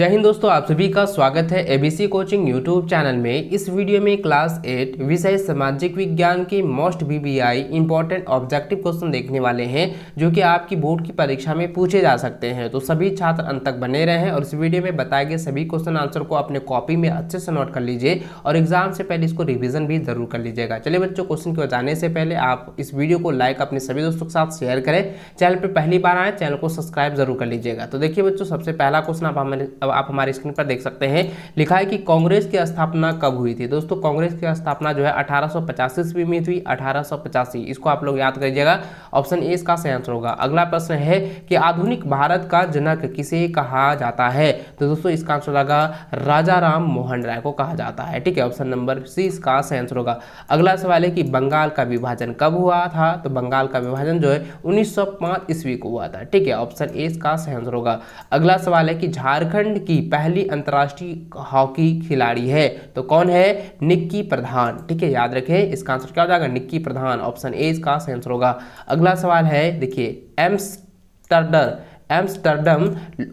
जय हिंद दोस्तों आप सभी का स्वागत है एबीसी कोचिंग यूट्यूब चैनल में इस वीडियो में क्लास एट विषय सामाजिक विज्ञान के most VVI important objective question देखने वाले हैं जो कि आपकी बोर्ड की परीक्षा में पूछे जा सकते हैं तो सभी छात्र अंत तक बने रहें और इस वीडियो में बताए गए सभी क्वेश्चन आंसर को अपने कॉपी में अच्छे से नोट कर लीजिए और एग्जाम से पहले इसको रिविजन भी जरूर कर लीजिएगा चलिए बच्चों क्वेश्चन को बताने से पहले आप इस वीडियो को लाइक अपने सभी दोस्तों के साथ शेयर करें चैनल पर पहली बार आए चैनल को सब्सक्राइब जरूर कर लीजिएगा तो देखिए बच्चों सबसे पहला क्वेश्चन आप हमारे अब आप हमारे स्क्रीन पर देख सकते हैं लिखा है कि कांग्रेस की स्थापना कब हुई थी दोस्तों कांग्रेस की स्थापना जो है अठारह ईस्वी में हुई अठारह इसको आप लोग याद करिएगा ऑप्शन ए इसका सही आंसर होगा अगला प्रश्न है कि आधुनिक भारत का जनक किसे कहा जाता है तो दोस्तों इसका आंसर होगा राजा राम मोहन राय को कहा जाता है ठीक है ऑप्शन नंबर सी इसका सही आंसर होगा अगला सवाल है कि बंगाल का विभाजन कब हुआ था तो बंगाल का विभाजन जो है 1905 ईस्वी को हुआ था ठीक है ऑप्शन ए इसका सही आंसर होगा अगला सवाल है कि झारखंड की पहली अंतर्राष्ट्रीय हॉकी खिलाड़ी है तो कौन है निक्की प्रधान ठीक है याद रखें इसका आंसर क्या हो जाएगा निक्की प्रधान ऑप्शन ए इसका आंसर होगा अगला सवाल है देखिए एम्स्टर्डर एम्स्टर्डम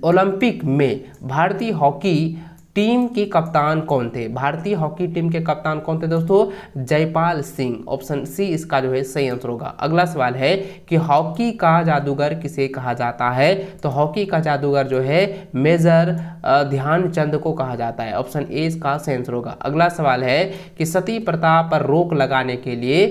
ओलंपिक में भारतीय हॉकी टीम के कप्तान कौन थे भारतीय हॉकी टीम के कप्तान कौन थे दोस्तों जयपाल सिंह ऑप्शन सी इसका जो है सही आंसर होगा अगला सवाल है कि हॉकी का जादूगर किसे कहा जाता है तो हॉकी का जादूगर जो है मेजर ध्यानचंद को कहा जाता है ऑप्शन ए इसका सही आंसर होगा अगला सवाल है कि सती प्रथा पर रोक लगाने के लिए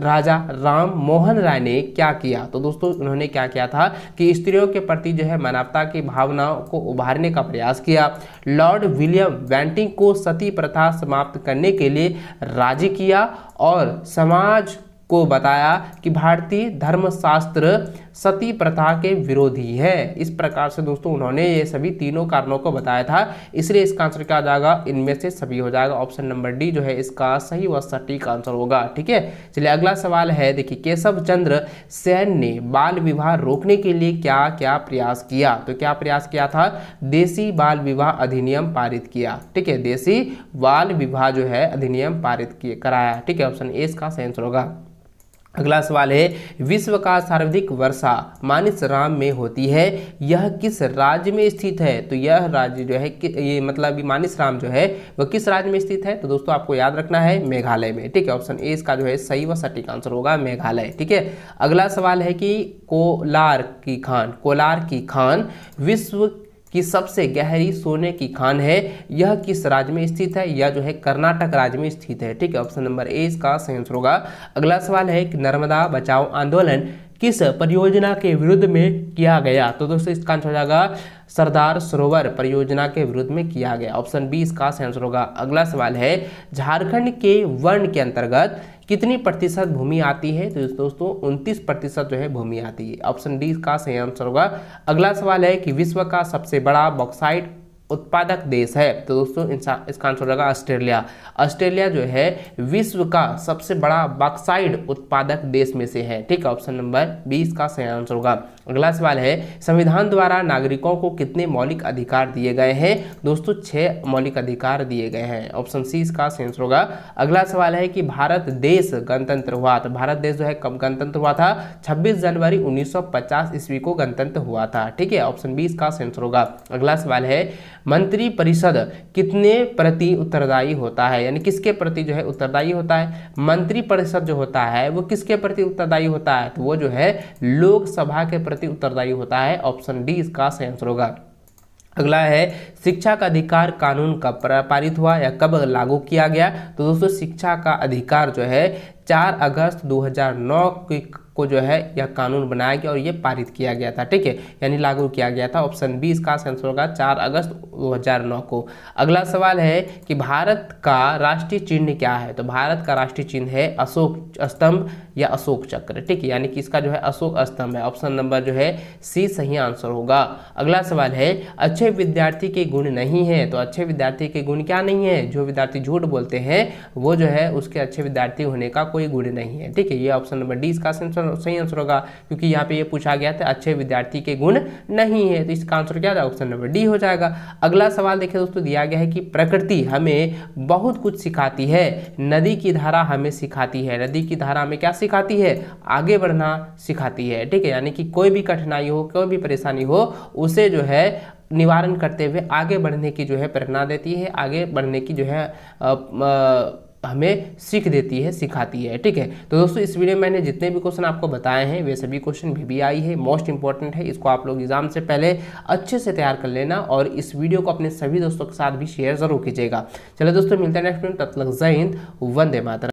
राजा राम मोहन राय ने क्या किया तो दोस्तों उन्होंने क्या किया था कि स्त्रियों के प्रति जो है मानवता की भावनाओं को उभारने का प्रयास किया लॉर्ड विलियम वैंटिंग को सती प्रथा समाप्त करने के लिए राजी किया और समाज को बताया कि भारतीय धर्मशास्त्र सती प्रथा के विरोधी है इस प्रकार से दोस्तों उन्होंने ये सभी तीनों कारणों को बताया था इसलिए इसका आंसर क्या हो जाएगा इनमें से सभी हो जाएगा ऑप्शन नंबर डी जो है इसका सही व सटीक आंसर होगा ठीक है चलिए अगला सवाल है देखिए केशव चंद्र सैन ने बाल विवाह रोकने के लिए क्या क्या प्रयास किया तो क्या प्रयास किया था देसी बाल विवाह अधिनियम पारित किया ठीक है देसी बाल विवाह जो है अधिनियम पारित कराया ठीक है ऑप्शन ए इसका सही आंसर होगा अगला सवाल है विश्व का सर्वाधिक वर्षा मानिसराम में होती है यह किस राज्य में स्थित है तो यह राज्य जो है कि ये मतलब मानिसराम जो है वह किस राज्य में स्थित है तो दोस्तों आपको याद रखना है मेघालय में ठीक है ऑप्शन ए इसका जो है सही व सटीक आंसर होगा मेघालय ठीक है अगला सवाल है कि कोलार की खान कोलार की खान विश्व की सबसे गहरी सोने की खान है यह किस राज्य में स्थित है यह जो है कर्नाटक राज्य में स्थित है ठीक है ऑप्शन नंबर ए इसका सही आंसर होगा अगला सवाल है कि नर्मदा बचाओ आंदोलन किस परियोजना के विरुद्ध में किया गया तो दोस्तों इसका आंसर हो जाएगा सरदार सरोवर परियोजना के विरुद्ध में किया गया ऑप्शन बी इसका आंसर होगा अगला सवाल है झारखंड के वर्ण के अंतर्गत कितनी प्रतिशत भूमि आती है तो दोस्तों उनतीस प्रतिशत जो है भूमि आती है ऑप्शन डी का सही आंसर होगा अगला सवाल है कि विश्व का सबसे बड़ा बॉक्साइट उत्पादक देश है तो दोस्तों इसका आंसर होगा ऑस्ट्रेलिया ऑस्ट्रेलिया जो है विश्व का सबसे बड़ा बॉक्साइड उत्पादक देश में से है ठीक है ऑप्शन नंबर बीस का सही आंसर होगा अगला सवाल है संविधान द्वारा नागरिकों को कितने मौलिक अधिकार दिए गए हैं दोस्तों छह मौलिक अधिकार दिए गए हैं ऑप्शन सी इसका सेंस होगा अगला सवाल है कि भारत देश गणतंत्र हुआ तो भारत देश जो है कब गणतंत्र हुआ था 26 जनवरी 1950 ईस्वी को गणतंत्र हुआ था ठीक है ऑप्शन बी इसका सेंसर होगा अगला सवाल है मंत्रिपरिषद कितने प्रति उत्तरदायी होता है यानी किसके प्रति जो है उत्तरदायी होता है मंत्रिपरिषद जो होता है वो किसके प्रति उत्तरदायी होता है तो वो जो है लोकसभा के प्रति उत्तरदायी होता है ऑप्शन डी इसका सही आंसर होगा अगला है शिक्षा का अधिकार कानून कब पारित हुआ या कब लागू किया गया तो दोस्तों शिक्षा का अधिकार जो है 4 अगस्त 2009 हजार को जो है यह कानून बनाया गया और ये पारित किया गया था ठीक है यानी लागू किया गया था ऑप्शन बी इसका आंसर होगा चार अगस्त 2009 को अगला सवाल है कि भारत का राष्ट्रीय चिन्ह क्या है तो भारत का राष्ट्रीय चिन्ह है अशोक स्तंभ या अशोक चक्र ठीक है यानी कि इसका जो है अशोक स्तंभ है ऑप्शन नंबर जो है सी सही आंसर होगा अगला सवाल है अच्छे विद्यार्थी के गुण नहीं है तो अच्छे विद्यार्थी के गुण क्या नहीं है जो विद्यार्थी झूठ बोलते हैं वो जो है उसके अच्छे विद्यार्थी होने का कोई गुण नहीं है ठीक है ये ऑप्शन नंबर डी इसका आंसर ऑप्शन सही आंसर होगा क्योंकि यहाँ पे ये पूछा गया था अच्छे विद्यार्थी के गुण नहीं है तो इसका आंसर क्या था ऑप्शन नंबर डी हो जाएगा अगला सवाल देखिए दोस्तों दिया गया है कि प्रकृति हमें बहुत कुछ सिखाती है नदी की धारा हमें सिखाती है नदी की धारा हमें क्या सिखाती है आगे बढ़ना सिखाती है ठीक है यानी कि कोई भी कठिनाई हो कोई भी परेशानी हो उसे जो है निवारण करते हुए आगे बढ़ने की जो है प्रेरणा देती है आगे बढ़ने की जो है आ, आ, हमें सीख देती है सिखाती है ठीक है तो दोस्तों इस वीडियो में मैंने जितने भी क्वेश्चन आपको बताए हैं वे सभी क्वेश्चन भी, भी आई है मोस्ट इंपॉर्टेंट है इसको आप लोग एग्जाम से पहले अच्छे से तैयार कर लेना और इस वीडियो को अपने सभी दोस्तों के साथ भी शेयर जरूर कीजिएगा चलो दोस्तों मिलते हैं नेक्स्ट में तत्लक जय हिंद वंदे मातरा